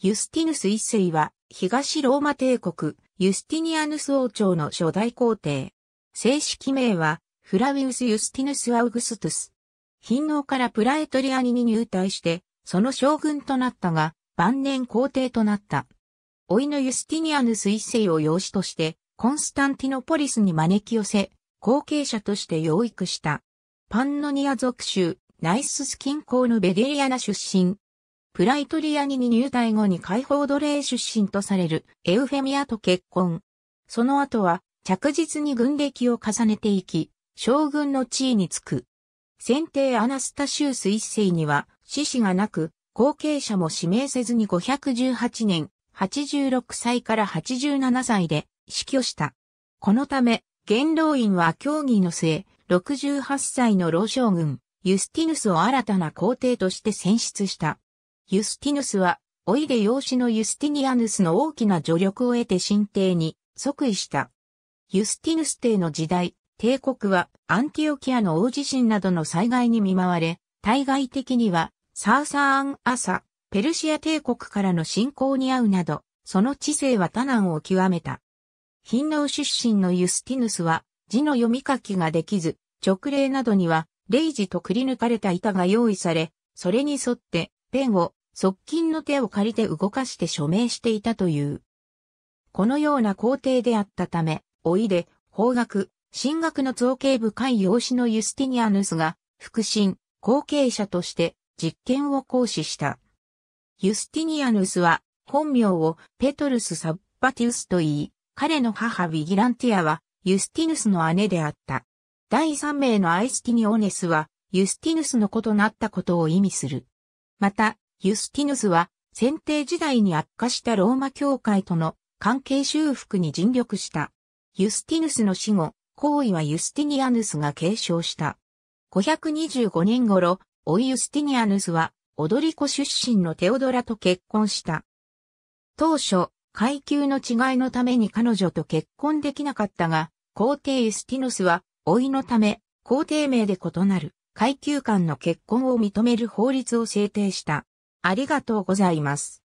ユスティヌス一世は、東ローマ帝国、ユスティニアヌス王朝の初代皇帝。正式名は、フラウィウス・ユスティヌス・アウグストゥス。貧農からプラエトリアニに入隊して、その将軍となったが、晩年皇帝となった。老いのユスティニアヌス一世を養子として、コンスタンティノポリスに招き寄せ、後継者として養育した。パンノニア属州、ナイスス近郊のベデリアナ出身、プライトリアに入隊後に解放奴隷出身とされるエウフェミアと結婚。その後は着実に軍歴を重ねていき、将軍の地位につく。先帝アナスタシウス一世には死死がなく、後継者も指名せずに518年、86歳から87歳で死去した。このため、元老院は協議の末、68歳の老将軍、ユスティヌスを新たな皇帝として選出した。ユスティヌスは、おいで養子のユスティニアヌスの大きな助力を得て神帝に即位した。ユスティヌス帝の時代、帝国はアンティオキアの大地震などの災害に見舞われ、対外的にはサーサーン・アサ、ペルシア帝国からの侵攻に遭うなど、その知性は多難を極めた。貧農出身のユスティヌスは字の読み書きができず、直令などには、レイジとくり抜かれた板が用意され、それに沿ってペンを側近の手を借りて動かして署名していたという。このような工程であったため、おいで、法学、進学の造形深い養子のユスティニアヌスが、腹心、後継者として実験を行使した。ユスティニアヌスは、本名をペトルス・サッバティウスと言い、彼の母ヴィギランティアは、ユスティヌスの姉であった。第三名のアイスティニオネスは、ユスティヌスの子となったことを意味する。また、ユスティヌスは、選定時代に悪化したローマ教会との関係修復に尽力した。ユスティヌスの死後、行為はユスティニアヌスが継承した。525年頃、オイユスティニアヌスは、踊り子出身のテオドラと結婚した。当初、階級の違いのために彼女と結婚できなかったが、皇帝ユスティヌスは、老いのため、皇帝名で異なる階級間の結婚を認める法律を制定した。ありがとうございます。